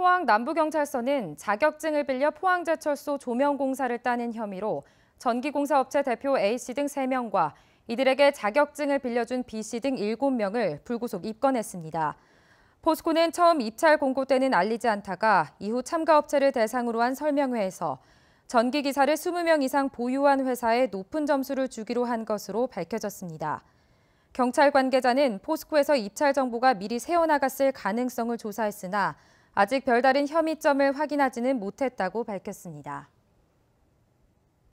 포항 남부경찰서는 자격증을 빌려 포항제철소 조명공사를 따낸 혐의로 전기공사업체 대표 A씨 등 3명과 이들에게 자격증을 빌려준 B씨 등 7명을 불구속 입건했습니다. 포스코는 처음 입찰 공고 때는 알리지 않다가 이후 참가업체를 대상으로 한 설명회에서 전기기사를 20명 이상 보유한 회사에 높은 점수를 주기로 한 것으로 밝혀졌습니다. 경찰 관계자는 포스코에서 입찰 정보가 미리 새어나갔을 가능성을 조사했으나 아직 별다른 혐의점을 확인하지는 못했다고 밝혔습니다.